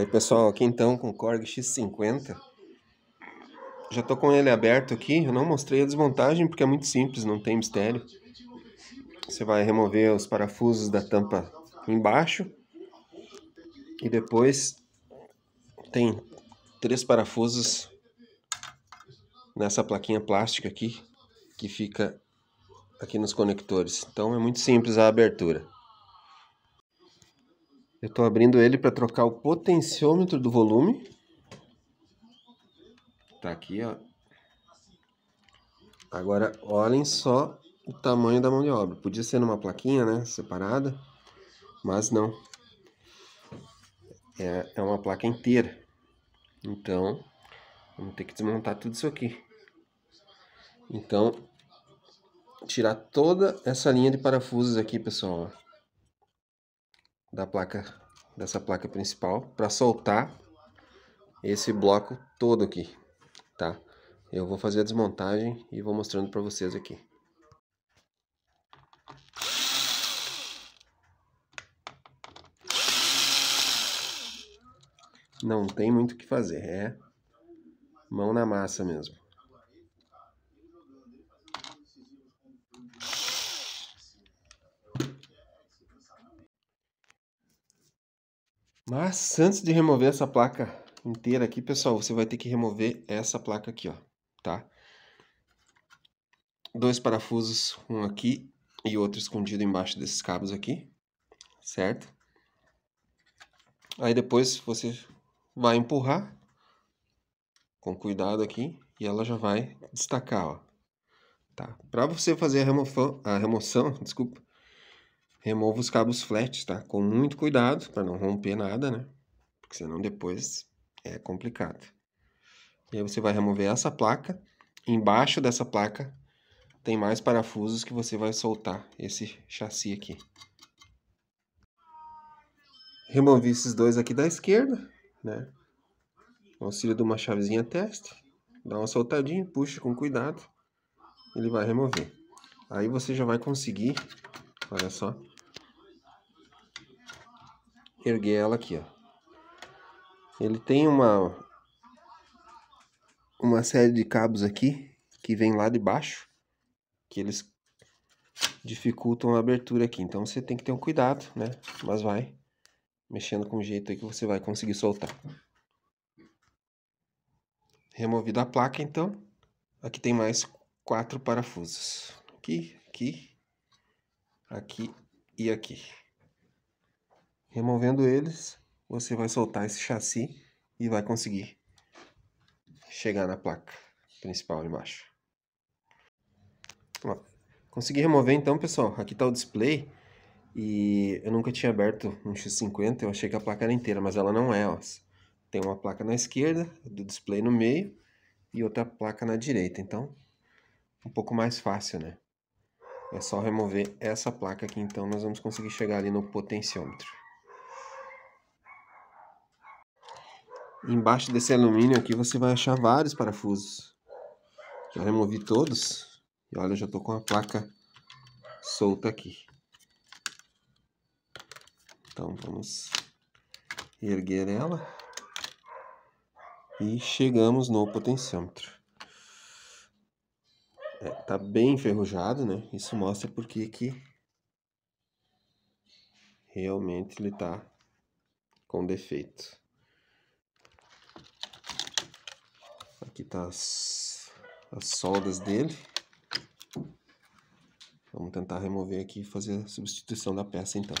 aí pessoal, aqui então com o Korg X50. Já estou com ele aberto aqui, eu não mostrei a desmontagem porque é muito simples, não tem mistério. Você vai remover os parafusos da tampa embaixo. E depois tem três parafusos nessa plaquinha plástica aqui, que fica aqui nos conectores. Então é muito simples a abertura. Eu estou abrindo ele para trocar o potenciômetro do volume. Tá aqui, ó. Agora, olhem só o tamanho da mão de obra. Podia ser numa plaquinha, né, separada, mas não. É, é uma placa inteira. Então, vamos ter que desmontar tudo isso aqui. Então, tirar toda essa linha de parafusos aqui, pessoal, ó da placa dessa placa principal para soltar esse bloco todo aqui, tá? Eu vou fazer a desmontagem e vou mostrando para vocês aqui. Não tem muito o que fazer, é mão na massa mesmo. Mas antes de remover essa placa inteira aqui, pessoal, você vai ter que remover essa placa aqui, ó, tá? Dois parafusos, um aqui e outro escondido embaixo desses cabos aqui, certo? Aí depois você vai empurrar com cuidado aqui e ela já vai destacar, ó. Tá? Para você fazer a remoção, a remoção, desculpa, Remova os cabos flat, tá? Com muito cuidado para não romper nada, né? Porque senão depois é complicado. E aí você vai remover essa placa. Embaixo dessa placa tem mais parafusos que você vai soltar esse chassi aqui. Removi esses dois aqui da esquerda, né? Com auxílio de uma chavezinha teste. Dá uma soltadinha, puxa com cuidado. Ele vai remover. Aí você já vai conseguir, olha só, erguer ela aqui, ó. Ele tem uma uma série de cabos aqui que vem lá de baixo, que eles dificultam a abertura aqui. Então você tem que ter um cuidado, né? Mas vai mexendo com jeito aí que você vai conseguir soltar. removida a placa, então, aqui tem mais quatro parafusos. Aqui, aqui, aqui e aqui. Removendo eles, você vai soltar esse chassi e vai conseguir chegar na placa principal embaixo. Ó, consegui remover então, pessoal. Aqui está o display. E eu nunca tinha aberto um X50, eu achei que a placa era inteira, mas ela não é. Ó. Tem uma placa na esquerda, do display no meio, e outra placa na direita. Então, um pouco mais fácil, né? É só remover essa placa aqui, então nós vamos conseguir chegar ali no potenciômetro. Embaixo desse alumínio aqui você vai achar vários parafusos. Já removi todos. E olha, eu já estou com a placa solta aqui. Então vamos erguer ela. E chegamos no potenciômetro. É, tá bem enferrujado, né? Isso mostra porque que realmente ele tá com defeito. Aqui tá as, as soldas dele. Vamos tentar remover aqui e fazer a substituição da peça então.